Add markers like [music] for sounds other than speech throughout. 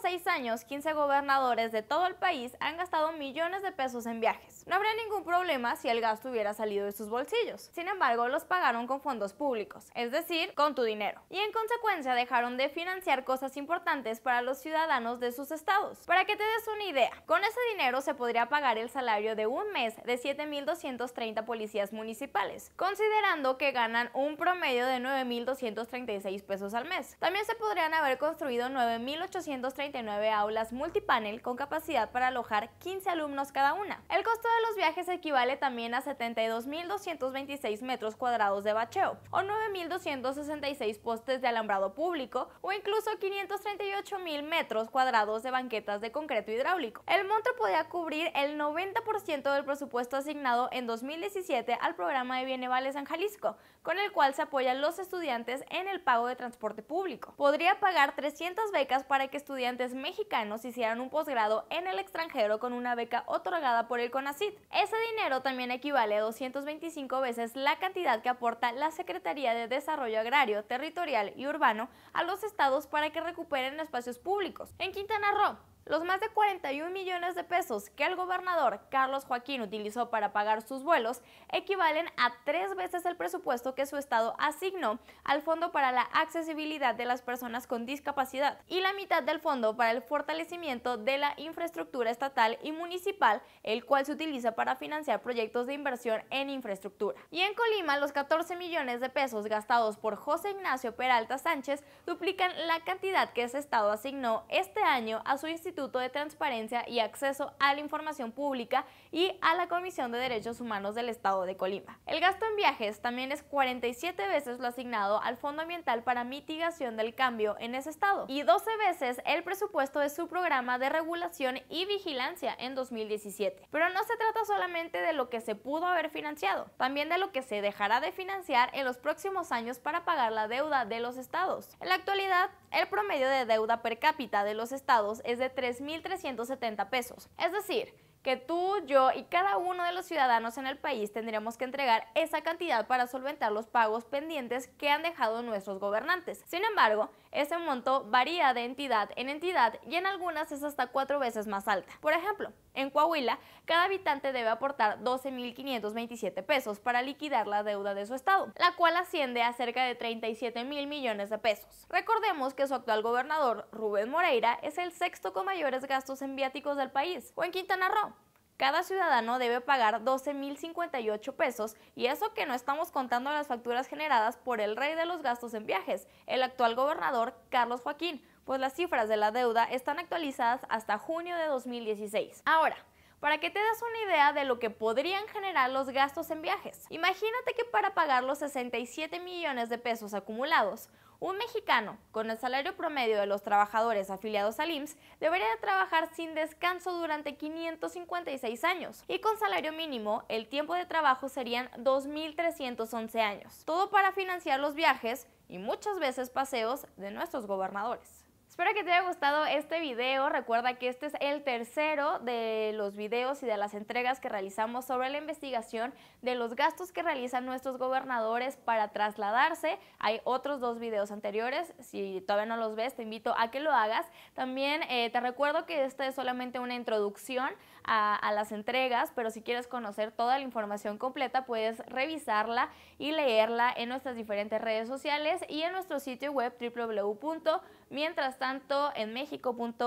seis años, 15 gobernadores de todo el país han gastado millones de pesos en viajes. No habría ningún problema si el gasto hubiera salido de sus bolsillos. Sin embargo, los pagaron con fondos públicos, es decir, con tu dinero. Y en consecuencia dejaron de financiar cosas importantes para los ciudadanos de sus estados. Para que te des una idea, con ese dinero se podría pagar el salario de un mes de 7.230 policías municipales, considerando que ganan un promedio de 9.236 pesos al mes. También se podrían haber construido 9.830 39 aulas multipanel con capacidad para alojar 15 alumnos cada una. El costo de los viajes equivale también a 72.226 metros cuadrados de bacheo, o 9.266 postes de alambrado público, o incluso 538.000 metros cuadrados de banquetas de concreto hidráulico. El monto podía cubrir el 90% del presupuesto asignado en 2017 al programa de Bienevales en Jalisco, con el cual se apoyan los estudiantes en el pago de transporte público. Podría pagar 300 becas para que estudiantes mexicanos hicieran un posgrado en el extranjero con una beca otorgada por el CONACIT. Ese dinero también equivale a 225 veces la cantidad que aporta la Secretaría de Desarrollo Agrario, Territorial y Urbano a los estados para que recuperen espacios públicos. En Quintana Roo, los más de 41 millones de pesos que el gobernador Carlos Joaquín utilizó para pagar sus vuelos equivalen a tres veces el presupuesto que su estado asignó al Fondo para la Accesibilidad de las Personas con Discapacidad y la mitad del Fondo para el Fortalecimiento de la Infraestructura Estatal y Municipal, el cual se utiliza para financiar proyectos de inversión en infraestructura. Y en Colima, los 14 millones de pesos gastados por José Ignacio Peralta Sánchez duplican la cantidad que ese estado asignó este año a su institución Instituto de Transparencia y Acceso a la Información Pública y a la Comisión de Derechos Humanos del Estado de Colima. El gasto en viajes también es 47 veces lo asignado al Fondo Ambiental para Mitigación del Cambio en ese estado y 12 veces el presupuesto de su programa de regulación y vigilancia en 2017. Pero no se trata solamente de lo que se pudo haber financiado, también de lo que se dejará de financiar en los próximos años para pagar la deuda de los estados. En la actualidad, el promedio de deuda per cápita de los estados es de 3.370 pesos. Es decir, que tú, yo y cada uno de los ciudadanos en el país tendríamos que entregar esa cantidad para solventar los pagos pendientes que han dejado nuestros gobernantes. Sin embargo, ese monto varía de entidad en entidad y en algunas es hasta cuatro veces más alta. Por ejemplo, en Coahuila, cada habitante debe aportar 12.527 pesos para liquidar la deuda de su estado, la cual asciende a cerca de 37 mil millones de pesos. Recordemos que su actual gobernador, Rubén Moreira, es el sexto con mayores gastos en viáticos del país. O en Quintana Roo, cada ciudadano debe pagar 12.058 pesos y eso que no estamos contando las facturas generadas por el rey de los gastos en viajes, el actual gobernador Carlos Joaquín, pues las cifras de la deuda están actualizadas hasta junio de 2016. Ahora, para que te das una idea de lo que podrían generar los gastos en viajes. Imagínate que para pagar los 67 millones de pesos acumulados, un mexicano, con el salario promedio de los trabajadores afiliados al IMSS, debería trabajar sin descanso durante 556 años y con salario mínimo el tiempo de trabajo serían 2.311 años. Todo para financiar los viajes y muchas veces paseos de nuestros gobernadores. Espero que te haya gustado este video. Recuerda que este es el tercero de los videos y de las entregas que realizamos sobre la investigación de los gastos que realizan nuestros gobernadores para trasladarse. Hay otros dos videos anteriores. Si todavía no los ves, te invito a que lo hagas. También eh, te recuerdo que esta es solamente una introducción a, a las entregas, pero si quieres conocer toda la información completa, puedes revisarla y leerla en nuestras diferentes redes sociales y en nuestro sitio web www Mientras tanto, en México.mx.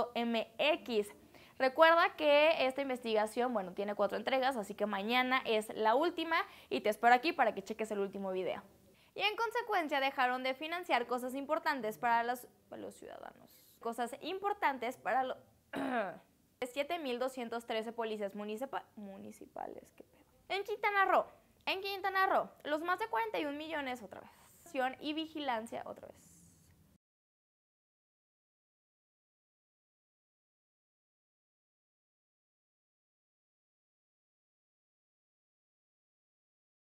Recuerda que esta investigación, bueno, tiene cuatro entregas, así que mañana es la última y te espero aquí para que cheques el último video. Y en consecuencia dejaron de financiar cosas importantes para los, ciudadanos. Cosas importantes para los... [clears throat] 7.213 policías municipales. En Quintana Roo, en Quintana Roo, los más de 41 millones otra vez. Y vigilancia otra vez